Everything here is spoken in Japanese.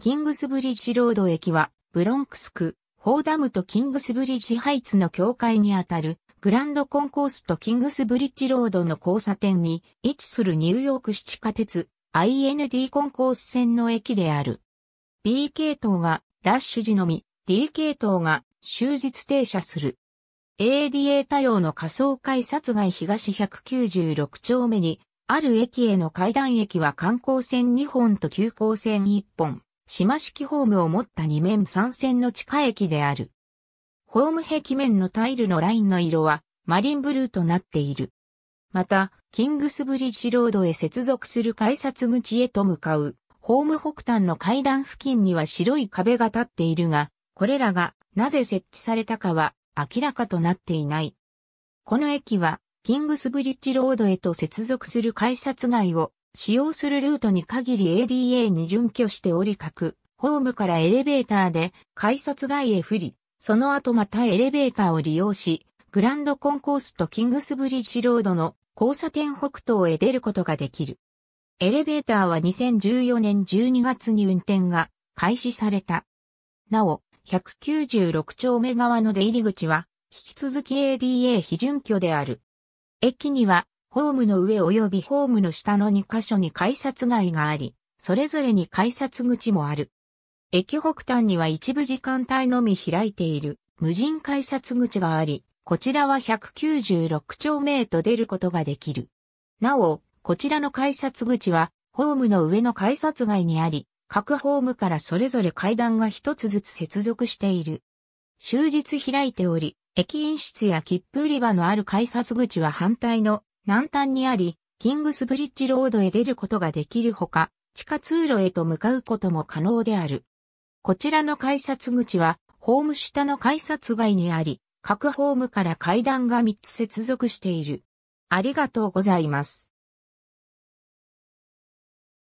キングスブリッジロード駅は、ブロンクス区、フォーダムとキングスブリッジハイツの境界にあたる、グランドコンコースとキングスブリッジロードの交差点に位置するニューヨーク市地下鉄 IND コンコース線の駅である。B 系統がラッシュ時のみ、D 系統が終日停車する。ADA 多様の仮想改札外東196丁目にある駅への階段駅は観光線2本と急行線1本。島式ホームを持った2面3線の地下駅である。ホーム壁面のタイルのラインの色はマリンブルーとなっている。また、キングスブリッジロードへ接続する改札口へと向かう、ホーム北端の階段付近には白い壁が立っているが、これらがなぜ設置されたかは明らかとなっていない。この駅は、キングスブリッジロードへと接続する改札街を使用するルートに限り ADA に準拠しており各、ホームからエレベーターで改札外へ降り、その後またエレベーターを利用し、グランドコンコースとキングスブリッジロードの交差点北東へ出ることができる。エレベーターは2014年12月に運転が開始された。なお、196丁目側の出入り口は、引き続き ADA 非準拠である。駅にはホームの上及びホームの下の2カ所に改札街があり、それぞれに改札口もある。駅北端には一部時間帯のみ開いている無人改札口があり、こちらは196丁目へと出ることができる。なお、こちらの改札口は、ホームの上の改札街にあり、各ホームからそれぞれ階段が一つずつ接続している。終日開いており、駅員室や切符売り場のある改札口は反対の南端にあり、キングスブリッジロードへ出ることができるほか、地下通路へと向かうことも可能である。こちらの改札口は、ホーム下の改札外にあり、各ホームから階段が3つ接続している。ありがとうございます。